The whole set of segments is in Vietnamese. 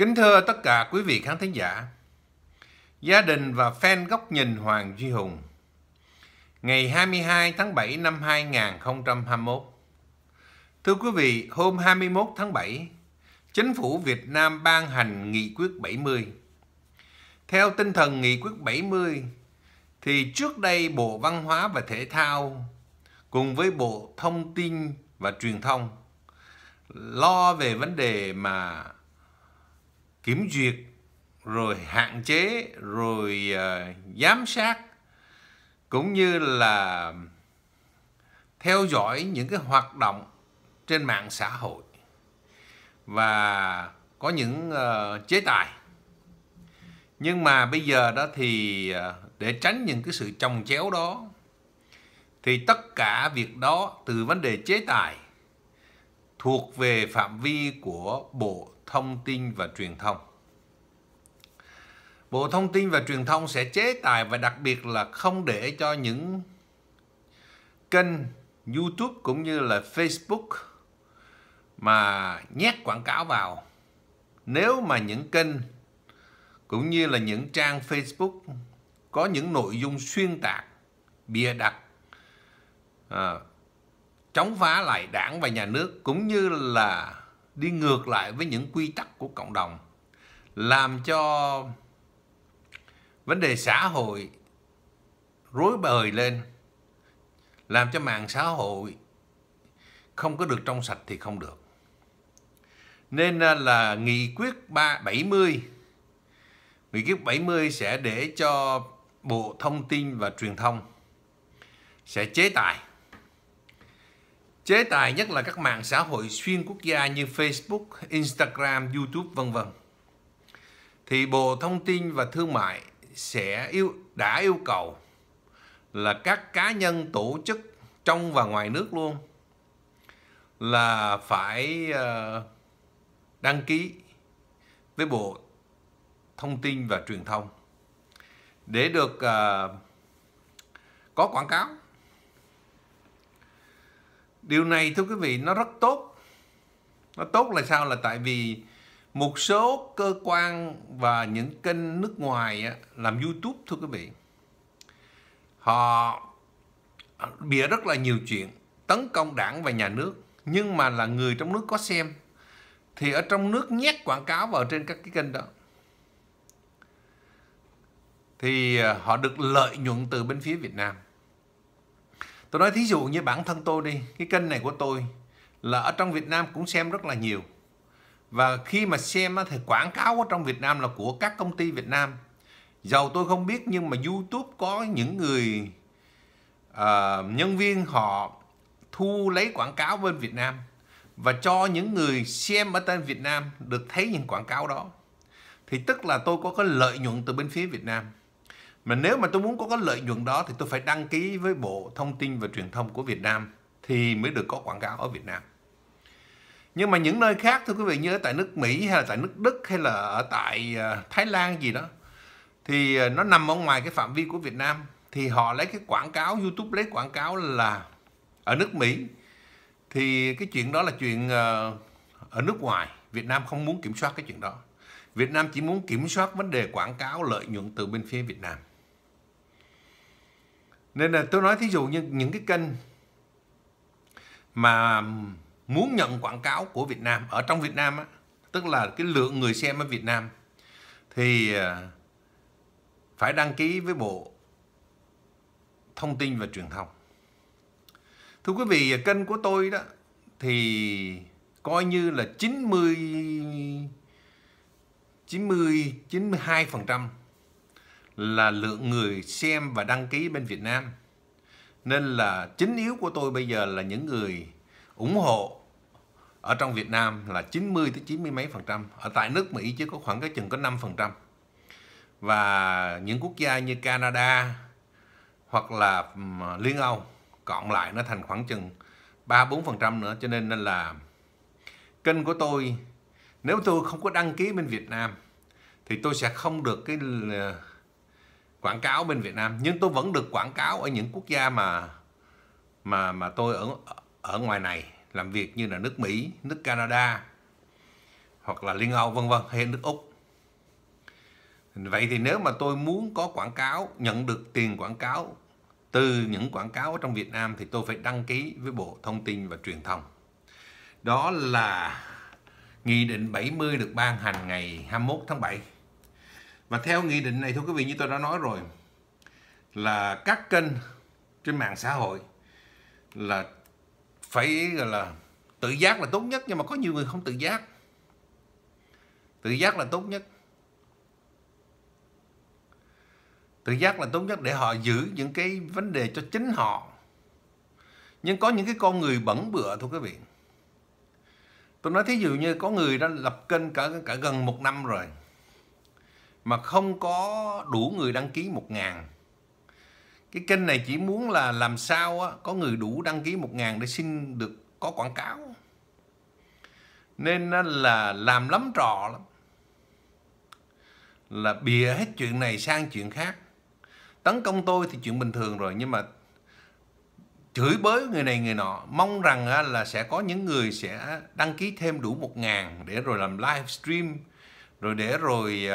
Kính thưa tất cả quý vị khán thính giả, gia đình và fan góc nhìn Hoàng Duy Hùng. Ngày 22 tháng 7 năm 2021. Thưa quý vị, hôm 21 tháng 7, Chính phủ Việt Nam ban hành Nghị quyết 70. Theo tinh thần Nghị quyết 70, thì trước đây Bộ Văn hóa và Thể thao cùng với Bộ Thông tin và Truyền thông lo về vấn đề mà kiểm duyệt rồi hạn chế rồi uh, giám sát cũng như là theo dõi những cái hoạt động trên mạng xã hội và có những uh, chế tài nhưng mà bây giờ đó thì uh, để tránh những cái sự trồng chéo đó thì tất cả việc đó từ vấn đề chế tài thuộc về phạm vi của bộ Thông tin và Truyền thông. Bộ Thông tin và Truyền thông sẽ chế tài và đặc biệt là không để cho những kênh YouTube cũng như là Facebook mà nhét quảng cáo vào. Nếu mà những kênh cũng như là những trang Facebook có những nội dung xuyên tạc, bịa đặt, à, chống phá lại đảng và nhà nước cũng như là đi ngược lại với những quy tắc của cộng đồng làm cho vấn đề xã hội rối bời lên làm cho mạng xã hội không có được trong sạch thì không được nên à, là nghị quyết 370 nghị quyết 70 sẽ để cho Bộ Thông tin và Truyền thông sẽ chế tài Chế tài nhất là các mạng xã hội xuyên quốc gia như Facebook, Instagram, YouTube vân vân. Thì Bộ Thông tin và Thương mại sẽ yêu đã yêu cầu là các cá nhân tổ chức trong và ngoài nước luôn là phải ờ, đăng ký với Bộ Thông tin và Truyền thông để được ờ, có quảng cáo điều này thưa quý vị nó rất tốt nó tốt là sao là tại vì một số cơ quan và những kênh nước ngoài làm youtube thưa quý vị họ bịa rất là nhiều chuyện tấn công đảng và nhà nước nhưng mà là người trong nước có xem thì ở trong nước nhét quảng cáo vào trên các cái kênh đó thì ờ, họ được lợi nhuận từ bên phía Việt Nam tôi nói thí dụ như bản thân tôi đi cái kênh này của tôi là ở trong Việt Nam cũng xem rất là nhiều và khi mà xem thì quảng cáo ở trong Việt Nam là của các công ty Việt Nam giàu tôi không biết nhưng mà YouTube có những người uh, nhân viên họ thu lấy quảng cáo bên Việt Nam và cho những người xem ở tên Việt Nam được thấy những quảng cáo đó thì tức là tôi có cái lợi nhuận từ bên phía Việt Nam mà nếu mà tôi muốn có cái lợi nhuận đó thì tôi phải đăng ký với Bộ Thông tin và Truyền thông của Việt Nam thì mới được có quảng cáo ở Việt Nam. Nhưng mà những nơi khác thưa quý vị như ở tại nước Mỹ hay là tại nước Đức hay là ở tại ờ, Thái Lan gì đó thì ờ, nó nằm ở ngoài cái phạm vi của Việt Nam thì họ lấy cái quảng cáo YouTube lấy quảng cáo là ở nước Mỹ thì cái chuyện đó là chuyện ờ, ở nước ngoài Việt Nam không muốn kiểm soát cái chuyện đó Việt Nam chỉ muốn kiểm soát vấn đề quảng cáo lợi nhuận từ bên phía Việt Nam nên là tôi nói thí dụ như những cái kênh mà muốn nhận quảng cáo của Việt Nam ở trong Việt Nam á, tức là cái lượng người xem ở Việt Nam thì à, phải đăng ký với Bộ Thông tin và Truyền thông. Thưa quý vị, à, kênh của tôi đó thì coi như là 90 90 92% là lượng người xem và đăng ký bên Việt Nam. Nên là chính yếu của tôi bây giờ là những người ủng hộ ở trong Việt Nam là 90 tới 90 mấy phần trăm. Ở tại nước Mỹ chỉ có khoảng cái chừng có 5 phần trăm. Và những quốc gia như Canada hoặc là Liên Âu cộng lại nó thành khoảng chừng 3-4% nữa cho nên nên là kênh của tôi nếu tôi không có đăng ký bên Việt Nam thì tôi sẽ không được cái ờ, quảng cáo bên Việt Nam nhưng tôi vẫn được quảng cáo ở những quốc gia mà mà mà tôi ở ở ngoài này làm việc như là nước Mỹ, nước Canada hoặc là Liên Âu vân vân hay nước Úc. Vậy thì nếu mà tôi muốn có quảng cáo, nhận được tiền quảng cáo từ những quảng cáo trong Việt Nam thì tôi phải đăng ký với Bộ Thông tin và Truyền thông. Đó là Nghị định 70 được ban hành ngày 21 tháng 7 và theo nghị định này thưa quý vị như tôi đã nói rồi là các kênh trên mạng xã hội là phải gọi là tự giác là tốt nhất nhưng mà có nhiều người không tự giác. Tự giác là tốt nhất. Tự giác là tốt nhất để họ giữ những cái vấn đề cho chính họ. Nhưng có những cái con người bẩn bựa thôi quý vị. Tôi nói thí dụ như có người đã lập kênh cả cả gần một năm rồi mà không có đủ người đăng ký 1.000 cái kênh này chỉ muốn là làm sao có người đủ đăng ký 1.000 để xin được có quảng cáo nên là làm lắm trò lắm là bịa hết chuyện này sang chuyện khác tấn công tôi thì chuyện bình thường rồi nhưng mà chửi bới người này người nọ mong rằng là sẽ có những người sẽ đăng ký thêm đủ một ngàn để rồi làm livestream rồi để rồi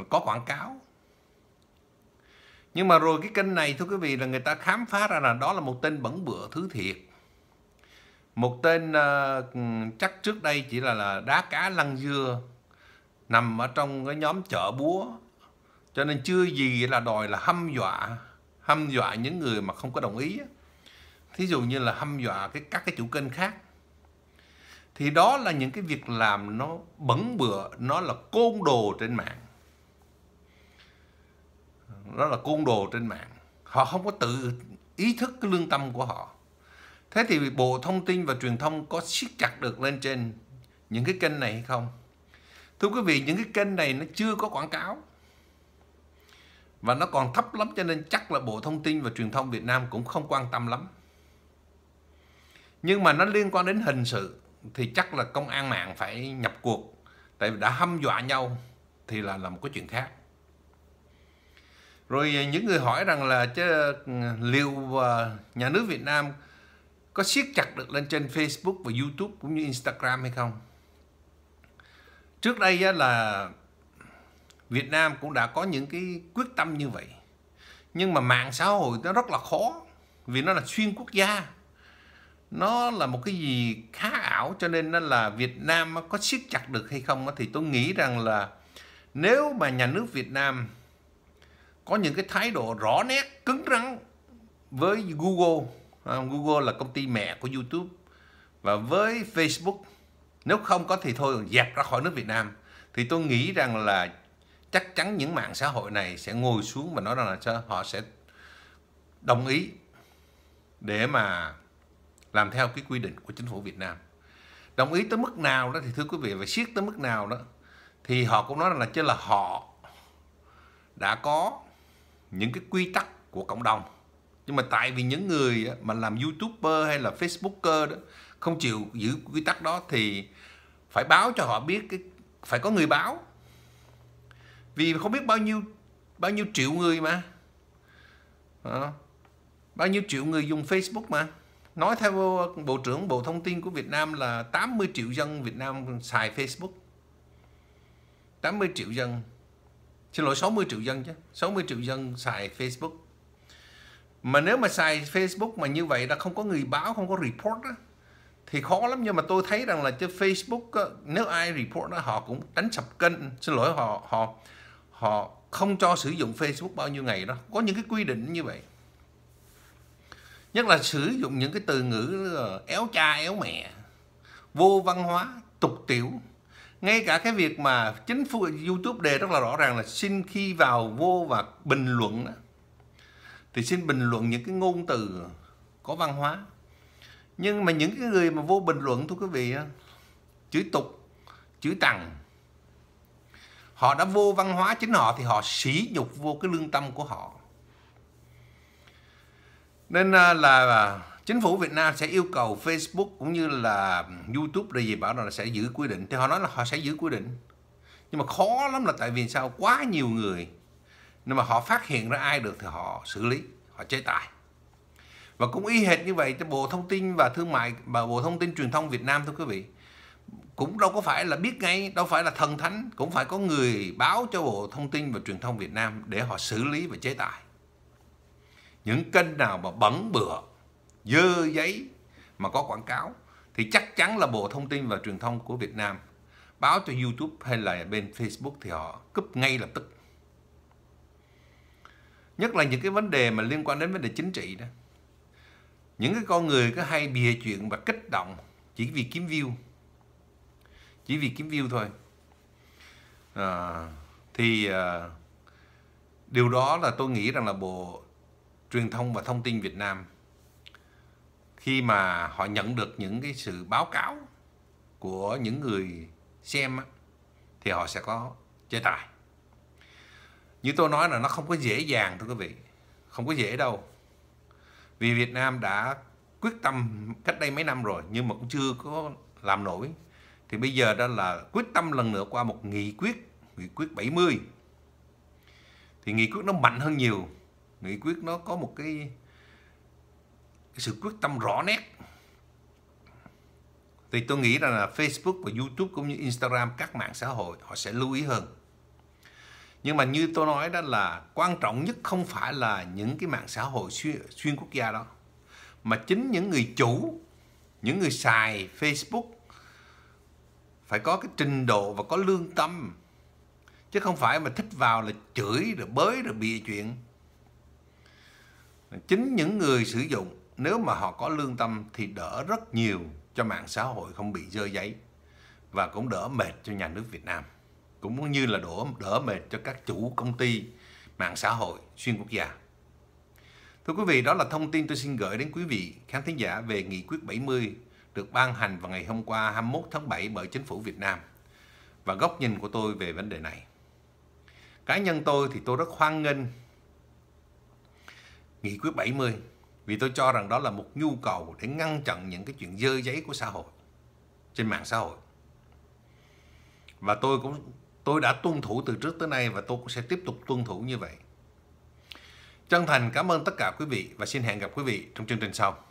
uh, có quảng cáo nhưng mà rồi cái kênh này thưa quý vị là người ta khám phá ra là đó là một tên bẩn bựa thứ thiệt một tên uh, chắc trước đây chỉ là là đá cá lăng dưa nằm ở trong cái nhóm chợ búa cho nên chưa gì là đòi là hâm dọa hâm dọa những người mà không có đồng ý thí dụ như là hâm dọa cái các cái chủ kênh khác thì đó là những cái việc làm nó bẩn bựa nó là côn đồ trên mạng nó là côn đồ trên mạng họ không có tự ý thức cái lương tâm của họ thế thì bộ thông tin và truyền thông có siết chặt được lên trên những cái kênh này hay không thưa quý vị những cái kênh này nó chưa có quảng cáo và nó còn thấp lắm cho nên chắc là bộ thông tin và truyền thông việt nam cũng không quan tâm lắm nhưng mà nó liên quan đến hình sự thì chắc là công an mạng phải nhập cuộc tại vì đã hâm dọa nhau thì là là một cái chuyện khác rồi à, những người hỏi rằng là chứ ừ, liệu à, nhà nước Việt Nam có siết chặt được lên trên Facebook và YouTube cũng như Instagram hay không trước đây là Việt Nam cũng đã có những cái quyết tâm như vậy nhưng mà mạng xã hội nó rất là khó vì nó là xuyên quốc gia nó là một cái gì khá ảo cho nên là Việt Nam có siết chặt được hay không thì tôi nghĩ rằng là nếu mà nhà nước Việt Nam có những cái thái độ rõ nét cứng rắn với Google à, Google là công ty mẹ của YouTube và với Facebook nếu không có thì thôi dẹp ra khỏi nước Việt Nam thì tôi nghĩ rằng là chắc chắn những mạng xã hội này sẽ ngồi xuống và nói rằng là họ sẽ đồng ý để mà làm theo cái quy định của chính phủ Việt Nam đồng ý tới mức nào đó thì thưa quý vị và siết tới mức nào đó thì họ cũng nói là chứ là họ đã có những cái quy tắc của cộng đồng nhưng mà tại vì những người mà làm youtuber hay là facebooker đó không chịu giữ quy tắc đó thì phải báo cho họ biết cái phải có người báo vì không biết bao nhiêu bao nhiêu triệu người mà à, bao nhiêu triệu người dùng facebook mà nói theo Bộ trưởng Bộ Thông tin của Việt Nam là 80 triệu dân Việt Nam xài Facebook. 80 triệu dân. Xin lỗi 60 triệu dân chứ. 60 triệu dân xài Facebook. Mà nếu mà xài Facebook mà như vậy là không có người báo, không có report đó, thì khó lắm nhưng mà tôi thấy rằng là trên Facebook nếu ai report đó họ cũng đánh sập kênh, xin lỗi họ họ họ không cho sử dụng Facebook bao nhiêu ngày đó. Có những cái quy định như vậy nhất là sử dụng những cái từ ngữ éo cha éo mẹ vô văn hóa tục tiểu ngay cả cái việc mà chính phủ YouTube đề rất là rõ ràng là xin khi vào vô và bình luận đó, thì xin bình luận những cái ngôn từ có văn hóa nhưng mà những cái người mà vô bình luận thưa quý vị chữ tục chữ tằng họ đã vô văn hóa chính họ thì họ sỉ nhục vô cái lương tâm của họ nên à, là chính phủ Việt Nam sẽ yêu cầu Facebook cũng như là YouTube là gì bảo là sẽ giữ quy định thì họ nói là họ sẽ giữ quy định nhưng mà khó lắm là tại vì sao quá nhiều người nhưng mà họ phát hiện ra ai được thì họ xử lý họ chế tài và cũng y hệt như vậy cho bộ thông tin và thương mại và bộ thông tin truyền thông Việt Nam thưa quý vị cũng đâu có phải là biết ngay đâu phải là thần thánh cũng phải có người báo cho bộ thông tin và truyền thông Việt Nam để họ xử lý và chế tài những kênh nào mà bẩn bừa dơ giấy mà có quảng cáo thì chắc chắn là Bộ Thông tin và Truyền thông của Việt Nam báo cho YouTube hay là bên Facebook thì họ cúp ngay lập tức. Nhất là những cái vấn đề mà liên quan đến vấn đề chính trị đó. Những cái con người cứ hay bìa chuyện và kích động chỉ vì kiếm view. Chỉ vì kiếm view thôi. À, thì à, điều đó là tôi nghĩ rằng là Bộ truyền thông và thông tin Việt Nam khi mà họ nhận được những cái sự báo cáo của những người xem thì họ sẽ có chế tài như tôi nói là nó không có dễ dàng thưa quý vị không có dễ đâu vì Việt Nam đã quyết tâm cách đây mấy năm rồi nhưng mà cũng chưa có làm nổi thì bây giờ đó là quyết tâm lần nữa qua một nghị quyết nghị quyết 70 thì nghị quyết nó mạnh hơn nhiều nghị quyết nó có một cái, cái sự quyết tâm rõ nét thì tôi nghĩ rằng là Facebook và YouTube cũng như Instagram các mạng xã hội họ sẽ lưu ý hơn nhưng mà như tôi nói đó là quan trọng nhất không phải là những cái mạng xã hội xuyên, xuyên quốc gia đó mà chính những người chủ những người xài Facebook phải có cái trình độ và có lương tâm chứ không phải mà thích vào là chửi rồi bới rồi bịa chuyện chính những người sử dụng nếu mà họ có lương tâm thì đỡ rất nhiều cho mạng xã hội không bị rơi giấy và cũng đỡ mệt cho nhà nước Việt Nam cũng như là đỡ đỡ mệt cho các chủ công ty mạng xã hội xuyên quốc gia. Thưa quý vị, đó là thông tin tôi xin gửi đến quý vị khán thính giả về nghị quyết 70 được ban hành vào ngày hôm qua 21 tháng 7 bởi chính phủ Việt Nam và góc nhìn của tôi về vấn đề này. Cá nhân tôi thì tôi rất hoan nghênh nghị quyết 70 vì tôi cho rằng đó là một nhu cầu để ngăn chặn những cái chuyện dơ giấy của xã hội trên mạng xã hội và tôi cũng tôi đã tuân thủ từ trước tới nay và tôi cũng sẽ tiếp tục tuân thủ như vậy chân thành cảm ơn tất cả quý vị và xin hẹn gặp quý vị trong chương trình sau